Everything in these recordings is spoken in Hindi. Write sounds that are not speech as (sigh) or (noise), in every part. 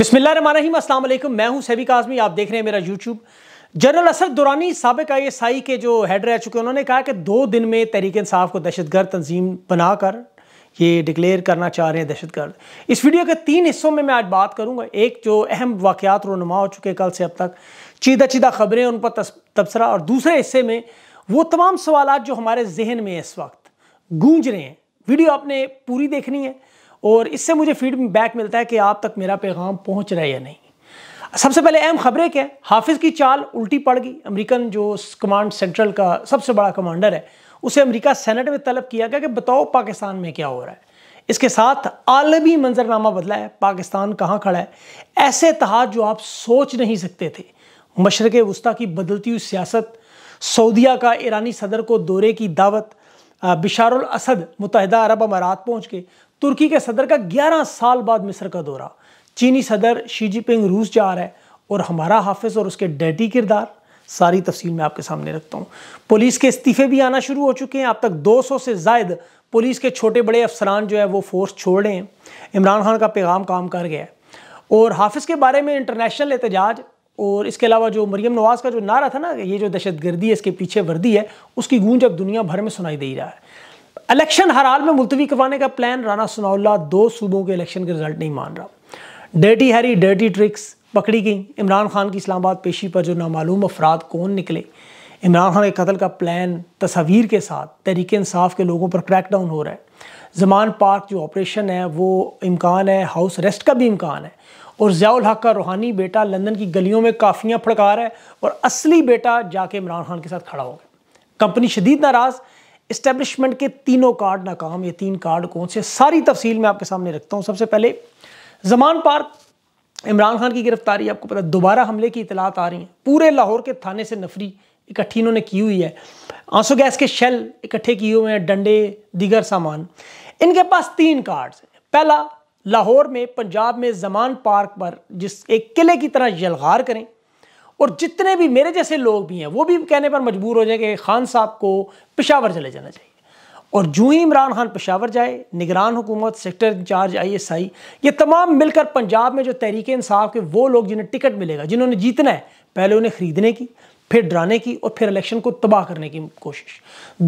अस्सलाम असलम मैं हूं सैबी काजमी आप देख रहे हैं मेरा यूट्यूब जनरल असद दुरानी सबक आई एस आई के जो हेड रह चुके हैं उन्होंने कहा कि दो दिन में तहरीक इंसाफ को दहशतगर्द तंजीम बनाकर ये डिक्लेयर करना चाह रहे हैं दहशतगर्द इस वीडियो के तीन हिस्सों में मैं आज बात करूँगा एक जो अहम वाक़ात रोनुमा हो चुके कल से अब तक चीदा चीदा खबरें उन पर तबसरा और दूसरे हिस्से में वो तमाम सवाल जो हमारे जहन में इस वक्त गूंज रहे हैं वीडियो आपने पूरी देखनी है और इससे मुझे फीडबैक मिलता है कि आप तक मेरा पैगाम पहुंच रहा है या नहीं सबसे पहले अहम खबरें क्या है हाफिज़ की चाल उल्टी पड़ गई अमेरिकन जो कमांड सेंट्रल का सबसे बड़ा कमांडर है उसे अमेरिका सेनेट में तलब किया गया कि बताओ पाकिस्तान में क्या हो रहा है इसके साथ आलमी मंजरनामा बदला है पाकिस्तान कहाँ खड़ा है ऐसे तहत जो आप सोच नहीं सकते थे मशरक वस्ती की बदलती हुई सियासत सऊदिया का ईरानी सदर को दौरे की दावत बिशार असद मुतहदा अरब अमारात पहुँच के तुर्की के सदर का 11 साल बाद मिस्र का दौरा चीनी सदर शी जिनपिंग रूस जा रहा है और हमारा हाफिज और उसके डैडी किरदार सारी तफसील मैं आपके सामने रखता हूँ पुलिस के इस्तीफे भी आना शुरू हो चुके हैं अब तक 200 से जायद पुलिस के छोटे बड़े अफसरान जो है वो फोर्स छोड़ रहे हैं इमरान खान का पैगाम काम कर गया है और हाफिज़ के बारे में इंटरनेशनल एहतजाज और इसके अलावा जो मरीम नवाज़ का जो नारा था ना ये जो दहशत गर्दी है इसके पीछे वर्दी है उसकी गूंज अब दुनिया भर में सुनाई दे रहा है इलेक्शन हर हाल में मुलतवी करवाने का प्लान राना सनाउल्ला दो सूबों के इलेक्शन के रिजल्ट नहीं मान रहा डर्टी हैरी डर्टी ट्रिक्स पकड़ी गई इमरान खान की इस्लामाबाद पेशी पर जो नामालूम अफराद कौन निकले इमरान खान के कत्ल का प्लान तस्वीर के साथ तहरीक इंसाफ के लोगों पर क्रैकडाउन हो रहा है जमान पार्क जो ऑपरेशन है वो इम्कान है हाउस अरेस्ट का भी इम्कान है और ज़ियाउल हक का रूहानी बेटा लंदन की गलियों में काफियाँ फड़का रहा है और असली बेटा जाके इमरान खान के साथ खड़ा हो गया कंपनी शदीद नाराज़ इस्टेब्लिशमेंट के तीनों कार्ड नाकाम ये तीन कार्ड कौन से सारी तफसील मैं आपके सामने रखता हूँ सबसे पहले जमान पार्क इमरान खान की गिरफ्तारी आपको पता दोबारा हमले की इतलात आ रही हैं पूरे लाहौर के थाने से नफरी इकट्ठी इन्होंने की हुई है आंसू गैस के शेल इकट्ठे किए हुए हैं डंडे दीगर सामान इनके पास तीन कार्ड्स हैं पहला लाहौर में पंजाब में जमान पार्क पर जिस एक किले की तरह यलगार करें और जितने भी मेरे जैसे लोग भी हैं वो भी कहने पर मजबूर हो जाए कि खान साहब को पेशावर चले जाना चाहिए और जूँ ही इमरान खान पेशावर जाए निगरान हुकूमत sector incharge I S I ये तमाम मिलकर पंजाब में जो तहरीक इंसाफ के वो लोग जिन्हें टिकट मिलेगा जिन्होंने जीतना है पहले उन्हें ख़रीदने की फिर डराने की और फिर इलेक्शन को तबाह करने की कोशिश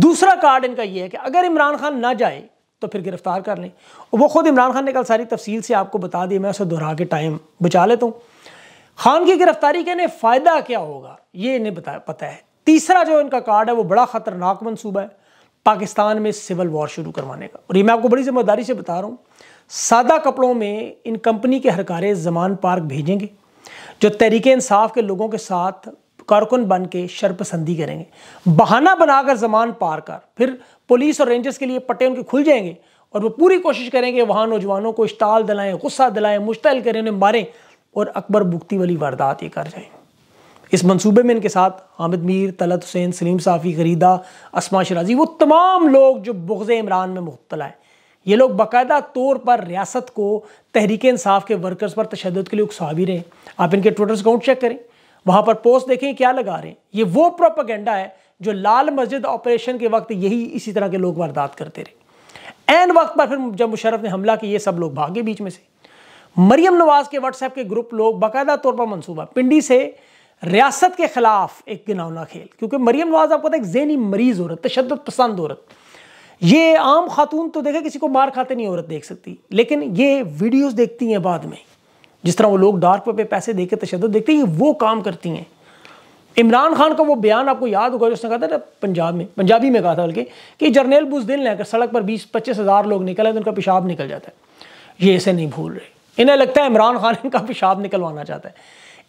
दूसरा कार्ड इनका ये है कि अगर इमरान खान ना जाए तो फिर गिरफ्तार कर लें वो खुद इमरान खान ने कल सारी तफसील से आपको बता दी मैं उसे दोहरा के टाइम बचा लेता हूँ खान की गिरफ्तारी के इन्हें फ़ायदा क्या होगा ये इन्हें बताया पता है तीसरा जो इनका कार्ड है वो बड़ा ख़तरनाक मनसूबा है पाकिस्तान में सिविल वॉर शुरू करवाने का और ये मैं आपको बड़ी जिम्मेदारी से बता रहा हूँ सादा कपड़ों में इन कंपनी के हरकारे जमान पार्क भेजेंगे जो तहरीक इंसाफ के लोगों के साथ कारकुन बन के शरपसंदी करेंगे बहाना बनाकर जमान पार कर फिर पुलिस और रेंजर्स के लिए पट्टे उनके खुल जाएंगे और वो पूरी कोशिश करेंगे वहाँ नौजवानों को इश्ताल दिलाएं गुस्सा दिलाएं मुश्तल करें उन्हें मारें और अकबर बुख्ती वाली वारदात ये कर जाएँ इस मनसूबे में इनके साथ हामिद मीर तलत हुसैन सलीम साफ़ी खरीदा असमा शराजी वो तमाम लोग जो बुगज़ इमरान में मुबतला हैं ये लोग बाकायदा तौर पर रियासत को तहरीक इंसाफ के वर्कर्स पर तशद के लिए उकसा भी रहे हैं आप इनके ट्विटर अकाउंट चेक करें वहाँ पर पोस्ट देखें क्या लगा रहे हैं ये वो प्रोपागेंडा है जो लाल मस्जिद ऑपरेशन के वक्त यही इसी तरह के लोग वारदात करते रहे एन वक्त पर फिर जब मुशरफ ने हमला किया ये सब लोग भागे बीच में से मरियम नवाज के व्हाट्सएप के ग्रुप लोग बाकायदा तौर पर मनसूबा पिंडी से रियासत के खिलाफ एक गिनौना खेल क्योंकि मरियम नवाज आपको एक जहनी मरीज औरत तशद पसंद औरत ये आम खातून तो देखे किसी को मार खाते नहीं औरत देख सकती लेकिन ये वीडियोस देखती हैं बाद में जिस तरह वो लोग डार्क पे पैसे देकर तशद देखते हैं वो काम करती हैं इमरान खान का वो बयान आपको याद होगा जिसने कहा था ना पंजाब में पंजाबी में कहा था बल्कि कि जर्नेल बुजदिल ने अगर सड़क पर बीस पच्चीस हज़ार लोग निकले तो उनका पेशाब निकल जाता है ये ऐसे नहीं भूल रहे इन्हें लगता है इमरान खान इनका पेशाब निकलवाना चाहता है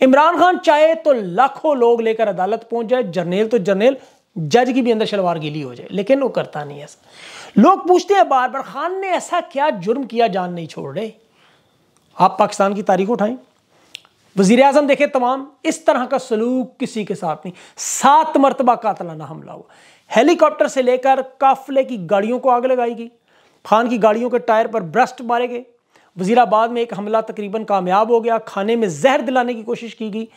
इमरान खान चाहे तो लाखों लोग लेकर अदालत पहुंच जाए जर्नेल तो जर्नेल जज की भी अंदर शलवार गिली हो जाए लेकिन वो करता नहीं ऐसा लोग पूछते हैं बार बार खान ने ऐसा क्या जुर्म किया जान नहीं छोड़ रहे आप पाकिस्तान की तारीख उठाएं वजीर आजम देखे तमाम इस तरह का सलूक किसी के साथ नहीं सात मरतबा कातलाना हमला हुआ हेलीकॉप्टर से लेकर काफले की गाड़ियों को आग लगाई गई खान की गाड़ियों के टायर पर ब्रस्ट मारे गए वजीराबाद में एक हमला तकरीबन कामयाब हो गया खाने में जहर दिलाने की कोशिश की गई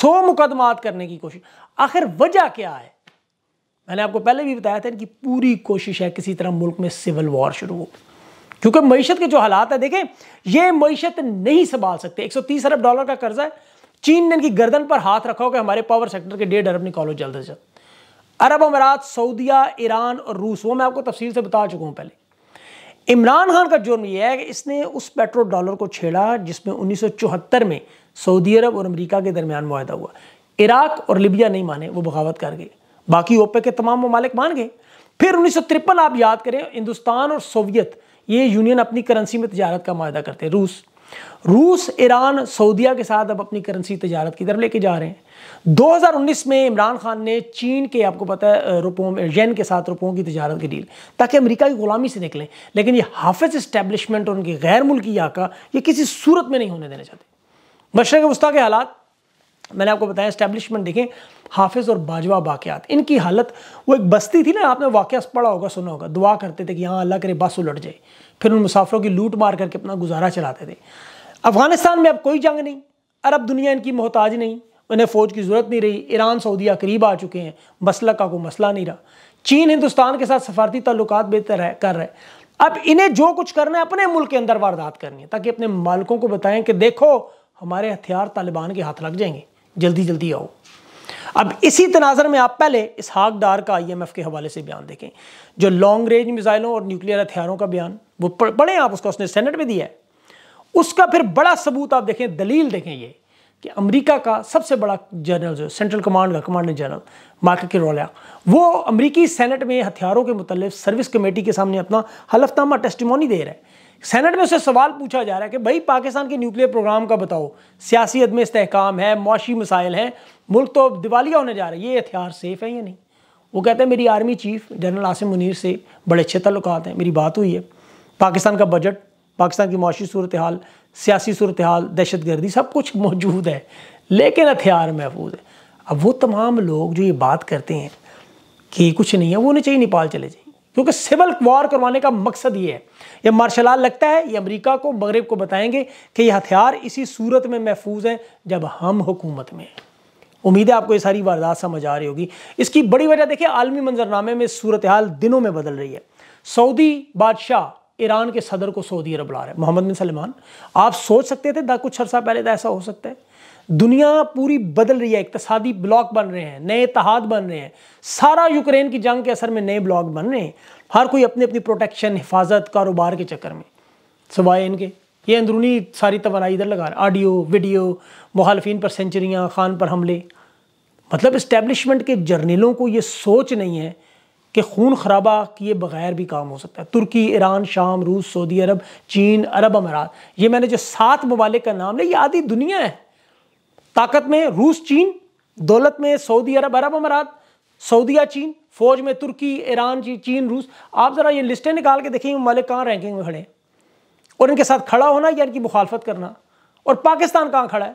सौ मुकदमात करने की कोशिश आखिर वजह क्या है मैंने आपको पहले भी बताया था इनकी पूरी कोशिश है किसी तरह मुल्क में सिविल वॉर शुरू हो क्योंकि मीशत के जो हालात है देखें ये मीशत नहीं संभाल सकते 130 अरब डॉलर का कर्जा है चीन ने इनकी गर्दन पर हाथ रखा होगा हमारे पावर सेक्टर के डेढ़ अरब निकालो जल्द से जल्द अरब अमारात सऊदिया ईरान और रूस वो मैं आपको तफसील से बता चुका हूँ पहले इमरान खान का जुर्म यह है कि इसने उस पेट्रो डॉलर को छेड़ा जिसमें 1974 में सऊदी अरब और अमेरिका के दरमियान माहा हुआ इराक और लिबिया नहीं माने वो बगावत कर गए बाकी ओपे के तमाम ममालिक मान गए फिर उन्नीस आप याद करें हिंदुस्तान और सोवियत ये यूनियन अपनी करेंसी में तजारत का माहा करते हैं रूस रूस ईरान सऊदिया के साथ अब अपनी करेंसी तजारत की तरफ लेके जा रहे हैं 2019 में इमरान खान ने चीन के आपको पता है रुपयों में येन के साथ रुपयों की तजारत की डील ताकि अमेरिका की गुलामी से निकलें लेकिन ये हाफिज इस्टेब्लिशमेंट और उनकी गैर मुल्की याका ये किसी सूरत में नहीं होने देना चाहते मशरक वस्ता के हालात मैंने आपको बताया इस्टेब्लिशमेंट देखें हाफिज और बाजवा वाक़ात इनकी हालत वो एक बस्ती थी ना आपने वाक़ पढ़ा होगा सुना होगा दुआ करते थे कि यहाँ अल्लाह करे बस उलट जाए फिर उन मुसाफरों की लूट मार करके अपना गुजारा चलाते थे अफ़गानिस्तान में अब कोई जंग नहीं अरब दुनिया इनकी मोहताज नहीं उन्हें फ़ौज की ज़रूरत नहीं रही ईरान सऊदिया करीब आ चुके हैं मसला का कोई मसला नहीं रहा चीन हिंदुस्तान के साथ सफारती ताल्लुक बेहतर है कर रहे अब इन्हें जो कुछ करना है अपने मुल्क के अंदर वारदात करनी है ताकि अपने मालिकों को बताएं कि देखो हमारे हथियार तालिबान के हाथ लग जाएंगे जल्दी जल्दी आओ अब इसी तनाजर में आप पहले हाक डार का आईएमएफ के हवाले से बयान देखें जो लॉन्ग रेंज मिसाइलों और न्यूक्लियर हथियारों का बयान वो पढ़ें आप उसका उसने सेनेट में दिया है उसका फिर बड़ा सबूत आप देखें दलील देखें ये कि अमेरिका का सबसे बड़ा जनरल जो सेंट्रल कमांड का कमांडर जनरल मार्क के रोलिया वो अमेरिकी सेनेट में हथियारों के मुतल सर्विस कमेटी के सामने अपना हलफनामा टेस्टिमोनी दे रहा है सेनेट में उसे सवाल पूछा जा रहा है कि भाई पाकिस्तान के न्यूक्लियर प्रोग्राम का बताओ सियासी अदम इसकाम है मुशी मसाइल हैं मुल्क तो दिवालिया होने जा रहा है ये हथियार सेफ़ है या नहीं वो कहते हैं मेरी army chief general Asim Munir से बड़े अच्छे तल्लक हैं मेरी बात हुई है पाकिस्तान का बजट पाकिस्तान की मुशी सूरत हाल सियासी सूरत हाल दहशत गर्दी सब कुछ मौजूद है लेकिन हथियार महफूज है अब वो तमाम लोग जो ये बात करते हैं कि कुछ नहीं है वो उन्हें चाहिए नेपाल चले जाइए क्योंकि सिविल वॉर करवाने का मकसद ये है यह मार्शल लगता है ये अमेरिका को मगरब को बताएंगे कि ये हथियार इसी सूरत में महफूज हैं जब हम हुकूमत में हैं उम्मीद है आपको ये सारी वारदात समझ आ रही होगी इसकी बड़ी वजह देखिए आलमी मंजरनामे में सूरत हाल दिनों में बदल रही है सऊदी बादशाह ईरान के सदर को सऊदी अरब बुला रहे हैं मोहम्मद बिन सलमान आप सोच सकते थे कुछ अर्सा पहले तो ऐसा हो सकता है दुनिया पूरी बदल रही है इकतसादी ब्लॉक बन रहे हैं नए इतिहाद बन रहे हैं सारा यूक्रेन की जंग के असर में नए ब्लॉक बन रहे हैं हर कोई अपनी अपनी प्रोटेक्शन हिफाजत कारोबार के चक्कर में सवाए इनके ये अंदरूनी सारी तोानाई इधर लगा रहे ऑडियो वीडियो मुहालफिन पर सेंचुरियाँ खान पर हमले मतलब इस्टेब्लिशमेंट के जर्नलों को ये सोच नहीं है कि खून खराबा किए बगैर भी काम हो सकता है तुर्की ईरान शाम रूस सऊदी अरब चीन अरब अमारात ये मैंने जो सात ममालिक का नाम लिया ये आधी दुनिया है ताकत में रूस चीन दौलत में सऊदी अरब अरब अमारात सऊदिया चीन फौज में तुर्की ईरान चीन रूस आप ज़रा ये लिस्टें निकाल के देखें ममालिक कहाँ रैंकिंग में खड़े हैं और इनके साथ खड़ा होना या इनकी मुखालफत करना और पाकिस्तान कहाँ खड़ा है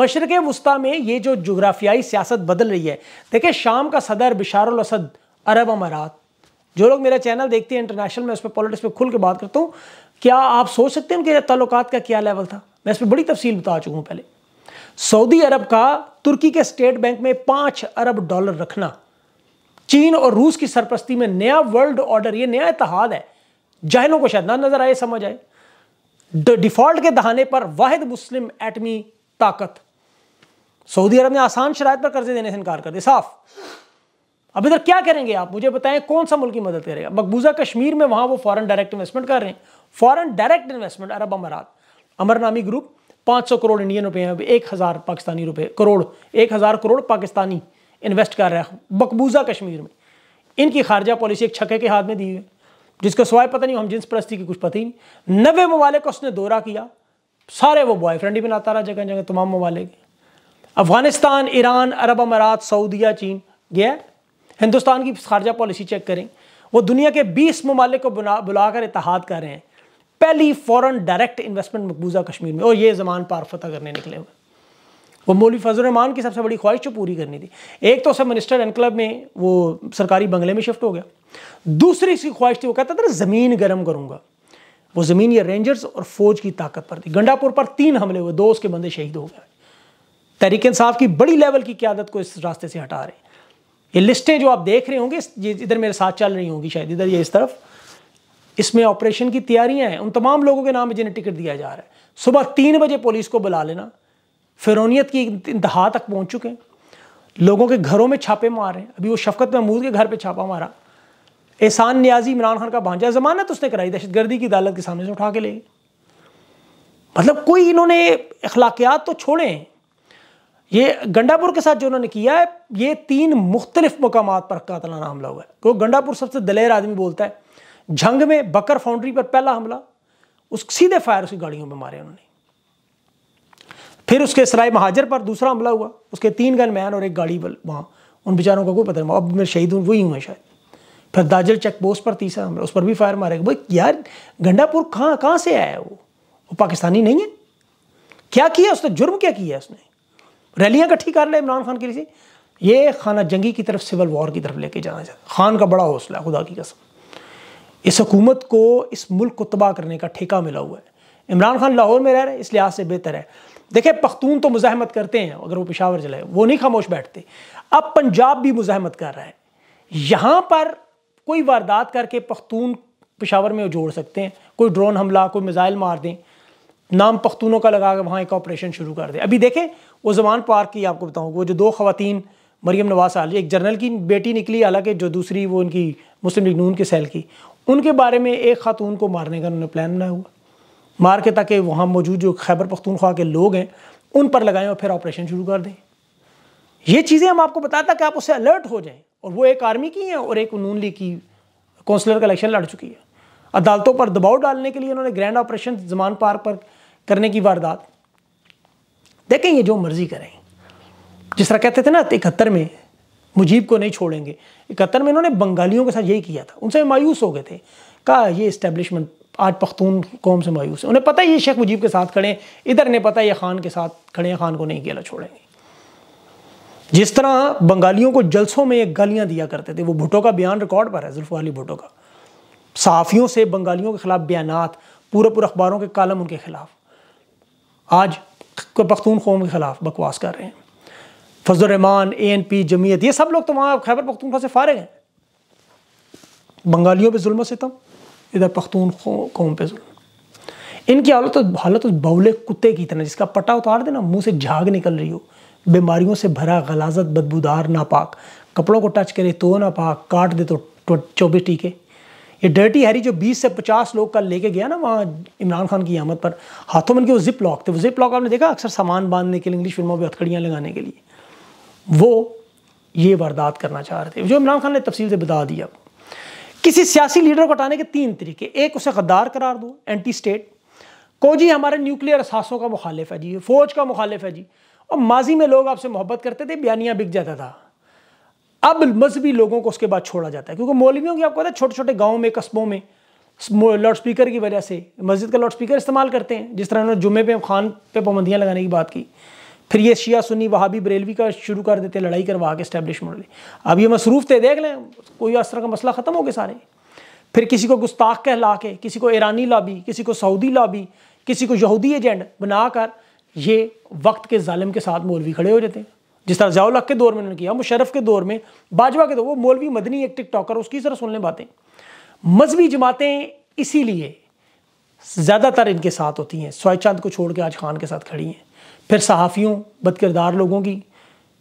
मशरक़ वस्ती में ये जो जोग्राफियाई सियासत बदल रही है देखिए शाम का सदर बिशार अरब अमारात जो लोग मेरा चैनल देखते हैं इंटरनेशनल में उस पर पॉलिटिक्स पर खुल के बात करता हूँ क्या आप सोच सकते हैं उनके ताल्लुकात का क्या लेवल था मैं इस पर बड़ी तफसील बता चुका हूँ पहले सऊदी अरब का तुर्की के स्टेट बैंक में पाँच अरब डॉलर रखना चीन और रूस की सरपरस्ती में नया वर्ल्ड ऑर्डर ये नया इतिहाद है जहनों को शायद ना नजर आए समझ आए डिफॉल्ट के दहाने पर वाहिद मुस्लिम एटमी ताकत सऊदी अरब ने आसान शराय पर कर्जे देने से इनकार कर दिया साफ अब इधर क्या करेंगे आप मुझे बताएं कौन सा मुल्क की मदद करेगा मकबूजा कश्मीर में वहाँ वो फॉरन डायरेक्ट इन्वेस्टमेंट कर रहे हैं फॉरन डायरेक्ट इन्वेस्टमेंट अरब अमारात अमर नामी ग्रुप 500 करोड़ इंडियन रुपए हैं एक हज़ार पाकिस्तानी रुपए करोड़ एक हज़ार करोड़ पाकिस्तानी इन्वेस्ट कर रहा है मकबूजा कश्मीर में इनकी खारजा पॉलिसी एक छके के हाथ में दी हुई है जिसका सवाए पता नहीं हम जिन्स परस्ती की कुछ पता ही नहीं नवे ममालिक को उसने दौरा किया सारे वो बॉयफ्रेंड ही बनाता रहा जगह जगह तमाम ममालिक अफगानिस्तान ईरान अरब अमारात सऊदिया चीन गया हिंदुस्तान की खारजा पॉलिसी चेक करें वो दुनिया के बीस ममालिक को बुला बुलाकर इतिहाद कर रहे हैं पहली फॉरेन डायरेक्ट इन्वेस्टमेंट मकबूजा कश्मीर में और ये जमान पार फतह करने निकले हुए वो मौली फजल रमान की सबसे बड़ी ख्वाहिश जो पूरी करनी थी एक तो सब मिनिस्टर एनक्लब में वो सरकारी बंगले में शिफ्ट हो गया दूसरी इसकी ख्वाहिश थी वो कहता था ज़मीन गर्म करूँगा वो ज़मीन ये रेंजर्स और फौज की ताकत पर थी गंडापुर पर तीन हमले हुए दो उसके बंदे शहीद हो गए तहरीक इंसाफ की बड़ी लेवल की क्यादत को इस रास्ते से हटा रहे हैं ये लिस्टें जो आप देख रहे होंगे ये इधर मेरे साथ चल रही होंगी शायद इधर ये इस तरफ इसमें ऑपरेशन की तैयारियां हैं उन तमाम लोगों के नाम जिन्हें टिकट दिया जा रहा है सुबह तीन बजे पुलिस को बुला लेना फिरौनीत की इंतहा तक पहुंच चुके हैं लोगों के घरों में छापे मार रहे हैं अभी वो शफकत महमूद के घर पर छापा मारा एहसान न्याजी इमरान खान का भांजा जमानत उसने कराई दहशतगर्दी की अदालत के सामने से उठा के ले मतलब कोई इन्होंने अखलाकियात तो छोड़े हैं ये गंडापुर के साथ जो उन्होंने किया है ये तीन मुख्तलिफ मकाम पर कातलाना हमला हुआ है क्योंकि गंडापुर सबसे दलेर आदमी बोलता है झंग में बकर फाउंड्री पर पहला हमला उस सीधे फायर उसकी गाड़ियों में मारे उन्होंने फिर उसके सराय महाजर पर दूसरा हमला हुआ उसके तीन गन मैन और एक गाड़ी वहाँ उन बेचारों का कोई पता नहीं अब मेरे शहीद हूँ वही मैं शायद फिर दाजल चेक पोस्ट पर तीसरा हमला उस पर भी फायर मारे भाई यार गंडापुर कहाँ कहाँ से आया है वो वो पाकिस्तानी नहीं है क्या किया उसने जुर्म क्या किया उसने रैलियाँ इकट्ठी कर ले इमरान खान के लिए ये खाना जंगी की तरफ सिविल वॉर की तरफ लेके जाना चाहता खान का बड़ा हौसला है खुदा की कसम इस हुकूमत को इस मुल्क को तबाह करने का ठेका मिला हुआ है इमरान खान लाहौर में रह रहे इस लिहाज से बेहतर है देखिए पख्तून तो मुजाहमत करते हैं अगर वो पिशावर जलाए वो नहीं खामोश बैठते अब पंजाब भी मुजाहमत कर रहा है यहाँ पर कोई वारदात करके पख्तून पिशावर में जोड़ सकते हैं कोई ड्रोन हमला कोई मिज़ाइल मार दें नाम पख्तूनों का लगा के वहाँ एक ऑपरेशन शुरू कर दे अभी देखें वो जमान पार की आपको बताऊँ वो जो दो खातन मरियम नवाज आल एक जर्नल की बेटी निकली हालांकि जो दूसरी वो उनकी मुस्लिम लीग नून के सेल की उनके बारे में एक खातून को मारने का उन्होंने प्लान बनाया हुआ मार के ताकि वहाँ मौजूद जो खैबर पख्तूनख्वा के लोग हैं उन पर लगाएं और फिर ऑपरेशन शुरू कर दें ये चीज़ें हम आपको बताता कि आप उससे अलर्ट हो जाएँ और वो एक आर्मी की हैं और एक नून लीग की कौंसलर का इलेक्शन लड़ चुकी है अदालतों पर दबाव डालने के लिए उन्होंने ग्रैंड ऑपरेशन जमान पार्क पर करने की वारदात देखें ये जो मर्जी करें जिस तरह कहते थे ना इकहत्तर में मुजीब को नहीं छोड़ेंगे इकहत्तर में इन्होंने बंगालियों के साथ यही किया था उनसे मायूस हो गए थे कहा ये इस्टेब्लिशमेंट आज पख्तून कौम से मायूस है उन्हें पता है ये शेख मुजीब के साथ खड़े इधर ने पता है ये खान के साथ खड़े हैं खान को नहीं गेला छोड़ेंगे जिस तरह बंगालियों को जलसों में एक गालियाँ दिया करते थे वो भुटो का बयान रिकॉर्ड पर है जुल्फाली भुटो का सहाफ़ियों से बंगालियों के ख़िलाफ़ बयान पूरे पूरे अखबारों के कालम उनके ख़िलाफ़ आज पख्तून कौम के ख़िलाफ़ बकवास कर रहे हैं Fazlur Rahman A N P Jamiat ये सब लोग तो वहाँ खैबर पख्तूनखा से फारग हैं बंगालियों पर जुल्म सितम तो, इधर पख्तून कौम पे जुल्म इनकी हालत तो हालत तो बौले कुत्ते की तरह जिसका पट्टा उतार देना मुँह से झाग निकल रही हो बीमारियों से भरा गलाजत बदबूदार नापाक कपड़ों को टच करे तो नापाक काट दे तो, तो चौबीस टीके ये डर्टी हैरी जो 20 से 50 लोग कल लेके गया ना वहाँ इमरान खान की आमद पर हाथों में उनके वो जिप लॉक थे वो जिप लॉक आपने देखा अक्सर सामान बांधने के लिए इंग्लिश फिल्मों पर हथकड़ियाँ लगाने के लिए वो ये वारदात करना चाह रहे थे जो इमरान खान ने तफसील से बता दिया किसी सियासी लीडर को हटाने के तीन तरीके एक उसे गद्दार करार दो एंटी स्टेट को जी हमारे न्यूक्लियर असासों का मुखालिफ है जी फौज का मुखालिफ है जी और माजी में लोग आपसे मोहब्बत करते थे बयानियाँ बिक जाता था अब मजहबी लोगों को उसके बाद छोड़ा जाता है क्योंकि मौलवियों की आपको पता है छोटे छोटे गाँव में कस्बों में लाउड स्पीकर की वजह से मस्जिद का लाउड स्पीकर इस्तेमाल करते हैं जिस तरह उन्होंने जुमे पे खान पे पाबंदियाँ लगाने की बात की फिर ये शिया सुन्नी वहाबी बरेलवी का शुरू कर देते लड़ाई करवा के इस्टेब्लिशमेंट अब ये मसरूफ थे देख लें कोई इस तरह का मसला ख़त्म हो गया सारे फिर किसी को गुस्ताख कहला के किसी को ईरानी लाबी किसी को सऊदी लाबी किसी को यहूदी एजेंड बनाकर ये वक्त के ालम के साथ मौलवी खड़े हो जाते हैं जिस तरह जयाउल के दौर में उन्होंने किया मुशरफ के दौर में बाजवा के दौर वो मौलवी मदनी एक टिक टॉकर उसकी तरह सुन लें बातें मजहबी जमातें इसीलिए ज़्यादातर इनके साथ होती हैं सोए चांद को छोड़ के आज खान के साथ खड़ी हैं फिर सहाफ़ियों बदकिरदार लोगों की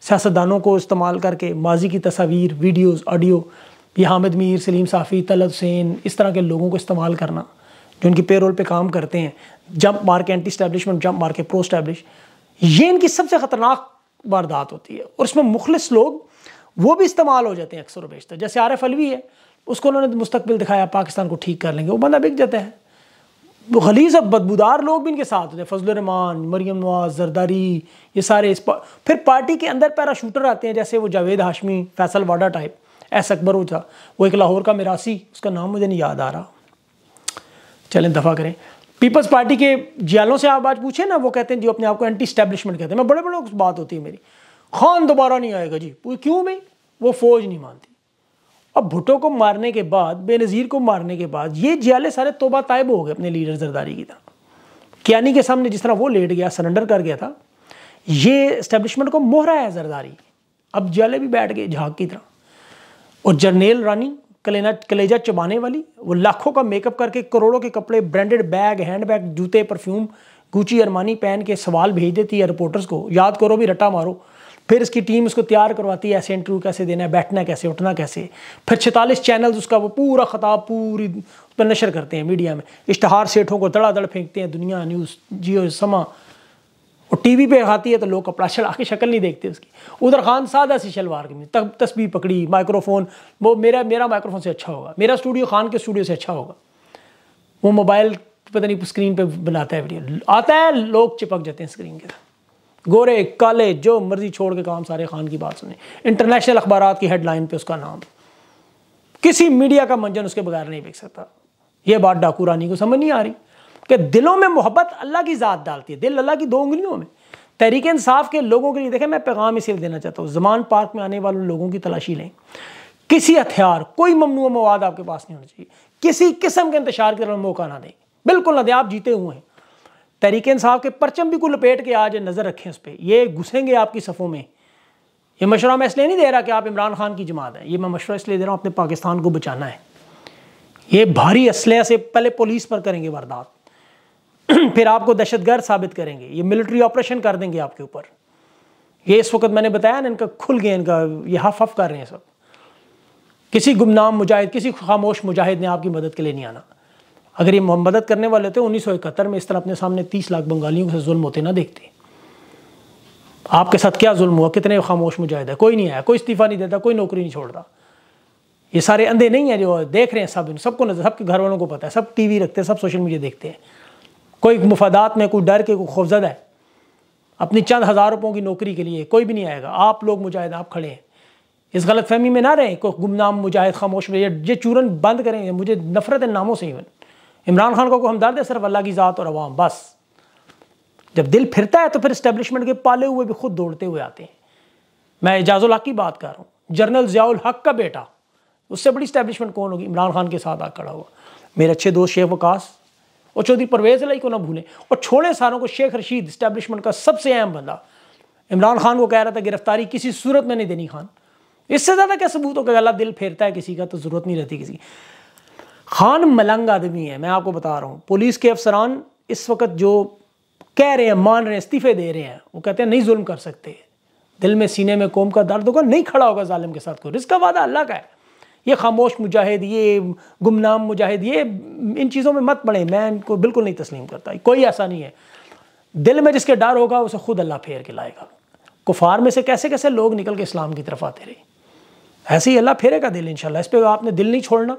सियासतदानों को इस्तेमाल करके माजी की तस्वीर वीडियोज़ ऑडियो या हामिद मीर सलीम साफ़ी तलत हुसैन इस तरह के लोगों को इस्तेमाल करना जो इनकी पेरोल पे काम करते हैं जंप मार के एंटी स्टैब्लिशमेंट जंप मार के प्रो स्टैब्लिश ये इनकी सबसे ख़तरनाक वारदात होती है और उसमें मुखलस लोग वो भी इस्तेमाल हो जाते हैं अक्सर व बेशतर जैसे आर एफ अलवी है उसको उन्होंने मुस्तबिल दिखाया पाकिस्तान को ठीक कर लेंगे वो बंदा बिक जाता है वो खलीस और बदबूदार लोग भी इनके साथ होते हैं फजलरहमान मरियम नवाज जरदारी ये सारे इस पा... फिर पार्टी के अंदर पैराशूटर आते हैं जैसे वो जावेद हाशमी फैसल वाडा टाइप एस अकबर वो था वो एक लाहौर का मिरासी उसका नाम मुझे नहीं याद आ रहा चलें दफ़ा करें पीपल्स पार्टी के जियालों से आप आज पूछे ना वो कहते हैं जो अपने आप को एंटी स्टैब्लिशमेंट कहते हैं मैं बड़े बड़े बात होती है मेरी खान दोबारा नहीं आएगा जी क्यों भाई वो फौज नहीं मानती अब भुटो को मारने के बाद बेनज़ीर को मारने के बाद ये जियाले सारे तोबा तायब हो गए अपने लीडर जरदारी की तरफ क्या के सामने जिस तरह वो लेट गया सरेंडर कर गया था ये स्टैब्लिशमेंट को मोहरा है जरदारी अब जियाले भी बैठ गए झाग की तरह और जरनेल रानी कलेना कलेजा चबाने वाली वो लाखों का मेकअप करके करोड़ों के कपड़े ब्रांडेड बैग हैंड बैग जूते परफ्यूम गुची अरमानी पहन के सवाल भेज देती है रिपोर्टर्स को याद करो भी रट्टा मारो फिर इसकी टीम उसको तैयार करवाती है ऐसे इंटरव्यू कैसे देना है बैठना कैसे उठना कैसे फिर छतालीस चैनल्स उसका वो पूरा खताब पूरी उस पर नशर करते हैं मीडिया में इश्तहार सेठों को दड़ फेंकते हैं दुनिया न्यूज़ जियो समा और टीवी पे आती है तो लोग कपड़ा चढ़ा के शक्ल नहीं देखते उसकी उधर खान सादा सी शलवार की तब तस्वीर पकड़ी माइक्रोफोन वो मेरा मेरा माइक्रोफोन से अच्छा होगा मेरा स्टूडियो खान के स्टूडियो से अच्छा होगा वो मोबाइल पता नहीं स्क्रीन पे बनाता है वीडियो आता है लोग चिपक जाते हैं स्क्रीन के गोरे काले जो मर्जी छोड़ के काम सारे खान की बात सुने इंटरनेशनल अखबार की हेडलाइन पर उसका नाम किसी मीडिया का मंजन उसके बगैर नहीं बिक सकता यह बात डाकू रानी को समझ नहीं आ रही कि दिलों में मोहब्बत अल्लाह की ज़ात डालती है दिल अल्लाह की दो उंगलियों में तहरीक इंसाफ के लोगों के लिए देखें मैं पैगाम इसे देना चाहता हूँ जमान पार्क में आने वाले लोगों की तलाशी लें किसी हथियार कोई ममनू मवाद आपके पास नहीं होना चाहिए किसी किस्म के इंतजार की तरफ मौका ना दें बिल्कुल ना दें आप जीते हुए हैं तहरीक इंसाफ के परचम भी को लपेट के आज नज़र रखें उस पर ये घुसेंगे आपकी सफ़ों में ये मशवरा मैं इसलिए नहीं दे रहा कि आप इमरान खान की जमात है ये मैं मशवरा इसलिए दे रहा हूँ अपने पाकिस्तान को बचाना है ये भारी असलह से पहले पुलिस पर करेंगे वारदात (clears throat) फिर आपको दहशतगर्द साबित करेंगे ये मिलिट्री ऑपरेशन कर देंगे आपके ऊपर ये इस वक्त मैंने बताया ना इनका खुल गया इनका ये हफ हफ कर रहे हैं सब किसी गुमनाम मुजाहिद किसी खामोश मुजाहिद ने आपकी मदद के लिए नहीं आना अगर ये मदद करने वाले थे उन्नीस में इस तरह अपने सामने तीस लाख बंगालियों के जुल्म होते ना देखते आपके साथ क्या जुल्म हुआ कितने खामोश मुजाहिद है कोई नहीं आया कोई इस्तीफ़ा नहीं देता कोई नौकरी नहीं छोड़ रहा ये सारे अंधे नहीं है जो देख रहे हैं सब इन सबको नजर सबके घर वालों को पता है सब टीवी रखते हैं सब सोशल मीडिया देखते हैं कोई मुफादात में कोई डर के कोई खौफजद है अपनी चंद हज़ार रुपयों की नौकरी के लिए कोई भी नहीं आएगा आप लोग मुजाहिद आप खड़े हैं इस गलत फहमी में ना रहें कोई गुमनाम मुजाहिद खामोश में ये चूरन बंद करें मुझे नफरत है नामों से इवन इमरान खान को हम दर्द है सिर्फ अल्लाह की ज़ात और अवाम बस जब दिल फिरता है तो फिर इस्टेबलिशमेंट के पाले हुए भी खुद दौड़ते हुए आते हैं मैं एजाजुल हक की बात कर रहा हूँ जनरल ज़ियाउल हक का बेटा उससे बड़ी इस्टेबलिशमेंट कौन होगी इमरान खान के साथ आ खड़ा हुआ मेरे अच्छे दोस्त शेख वकास और चौधरी परवेज लाई को ना भूलें और छोड़े सारों को शेख रशीद इस्टेबलिशमेंट का सबसे अहम बंदा इमरान खान को कह रहा था गिरफ्तारी किसी सूरत में नहीं देनी खान इससे ज़्यादा क्या सबूत कि गला दिल फेरता है किसी का तो ज़रूरत नहीं रहती किसी खान मलंग आदमी है मैं आपको बता रहा हूँ पुलिस के अफसरान इस वक्त जो कह रहे हैं मान रहे हैं इस्तीफे दे रहे हैं वो कहते हैं नहीं जुल्म कर सकते दिल में सीने में कोम का दर्द होगा नहीं खड़ा होगा जालिम के साथ को रिस्क का वादा अल्लाह का है ये खामोश मुजाहिद ये गुमनाम मुजाहिद ये इन चीज़ों में मत पड़े मैं इनको बिल्कुल नहीं तस्लीम करता कोई ऐसा नहीं है दिल में जिसके डर होगा उसे खुद अल्लाह फेर के लाएगा कुफार में से कैसे कैसे लोग निकल के इस्लाम की तरफ आते रहे ऐसे ही अल्लाह फेरेगा दिल इंशाल्लाह इस पर आपने दिल नहीं छोड़ना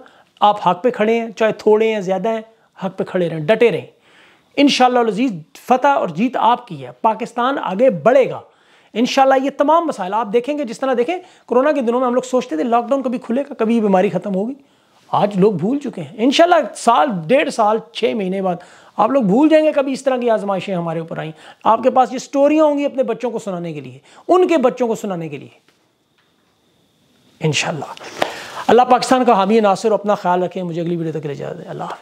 आप हक पे खड़े हैं चाहे थोड़े हैं ज़्यादा हैं हक पे खड़े रहें डटे रहें इन शजीज़ फ़तह और जीत आपकी है पाकिस्तान आगे बढ़ेगा इनशाला ये तमाम मसाइल आप देखेंगे जिस तरह देखें कोरोना के दिनों में हम लोग सोचते थे लॉकडाउन कभी खुलेगा कभी बीमारी ख़त्म होगी आज लोग भूल चुके हैं इनशाला साल डेढ़ साल छः महीने बाद आप लोग भूल जाएंगे कभी इस तरह की आजमाइशें हमारे ऊपर आई आपके पास ये स्टोरियाँ होंगी अपने बच्चों को सुनाने के लिए उनके बच्चों को सुनाने के लिए इन अल्लाह पाकिस्तान का हामी नासिर अपना ख्याल रखें मुझे अगली वीडियो तक ले जाए अल्लाह